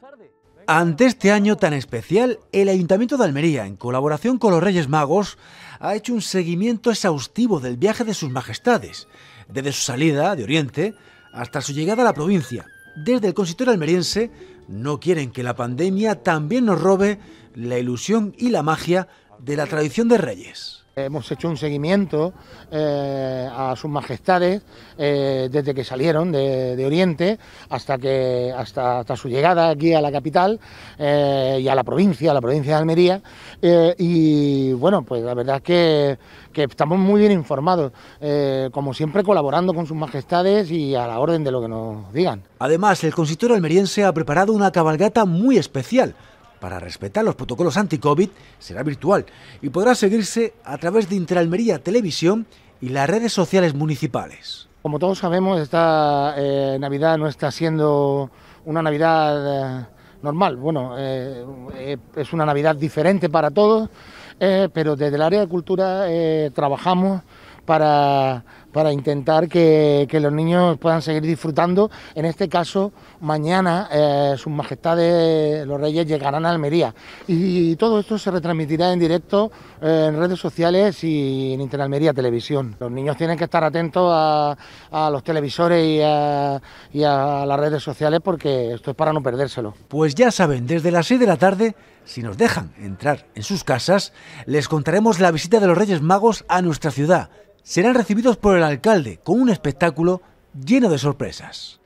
tarde. Ante este año tan especial, el Ayuntamiento de Almería, en colaboración con los Reyes Magos, ha hecho un seguimiento exhaustivo del viaje de sus majestades, desde su salida de Oriente hasta su llegada a la provincia. Desde el consistorio almeriense no quieren que la pandemia también nos robe la ilusión y la magia de la tradición de Reyes. Hemos hecho un seguimiento eh, a sus majestades eh, desde que salieron de, Oriente hasta, que, hasta, su llegada aquí a la capital eh, y a la provincia, a la provincia de Almería. y bueno, pues la verdad es que, estamos muy bien informados, como siempre colaborando con sus majestades y a la orden de lo que nos digan. Además, el consistorio almeriense ha preparado una cabalgata muy especial para respetar los protocolos anti-COVID, será virtual y podrá seguirse a través de Interalmería Televisión y las redes sociales municipales. Como todos sabemos, esta eh, Navidad no está siendo una Navidad eh, normal. Bueno, eh, es una Navidad diferente para todos, pero desde el área de cultura trabajamos para para intentar que, los niños puedan seguir disfrutando. En este caso, mañana eh, sus majestades los reyes llegarán a Almería y, todo esto se retransmitirá en directo eh, en redes sociales y en Interalmería Televisión. Los niños tienen que estar atentos a, los televisores y a, y a las redes sociales porque esto es para no perdérselo. Pues ya saben, desde las 6 de la tarde si nos dejan entrar en sus casas, les contaremos la visita de los Reyes Magos a nuestra ciudad, serán recibidos por el alcalde con un espectáculo lleno de sorpresas.